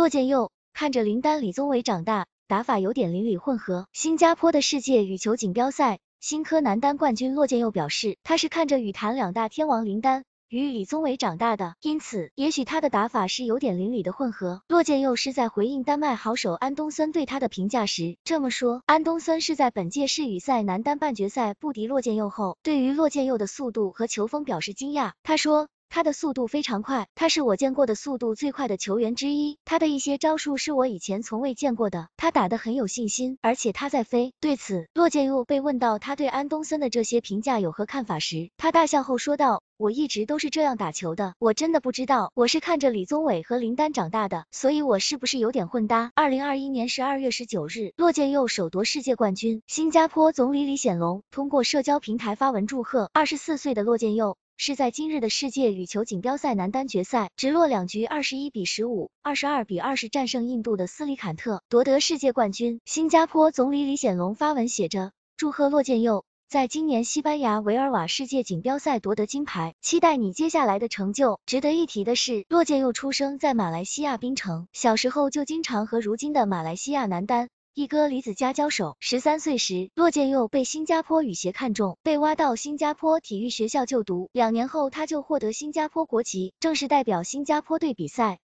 骆建佑看着林丹、李宗伟长大，打法有点邻里混合。新加坡的世界羽球锦标赛新科男单冠军骆建佑表示，他是看着羽坛两大天王林丹与李宗伟长大的，因此也许他的打法是有点邻里的混合。骆建佑是在回应丹麦好手安东森对他的评价时这么说。安东森是在本届世羽赛男单半决赛不敌骆建佑后，对于骆建佑的速度和球风表示惊讶，他说。他的速度非常快，他是我见过的速度最快的球员之一。他的一些招数是我以前从未见过的，他打得很有信心，而且他在飞。对此，骆建佑被问到他对安东森的这些评价有何看法时，他大笑后说道：“我一直都是这样打球的，我真的不知道，我是看着李宗伟和林丹长大的，所以我是不是有点混搭？”二零二一年十二月十九日，骆建佑首夺世界冠军，新加坡总理李显龙通过社交平台发文祝贺，二十四岁的骆建佑。是在今日的世界羽球锦标赛男单决赛，直落两局二十一比十五、二十二比二十战胜印度的斯里坎特，夺得世界冠军。新加坡总理李显龙发文写着：“祝贺骆建佑在今年西班牙维尔瓦世界锦标赛夺得金牌，期待你接下来的成就。”值得一提的是，骆建佑出生在马来西亚槟城，小时候就经常和如今的马来西亚男单。一哥李子嘉交手。十三岁时，骆建佑被新加坡羽协看中，被挖到新加坡体育学校就读。两年后，他就获得新加坡国籍，正式代表新加坡队比赛。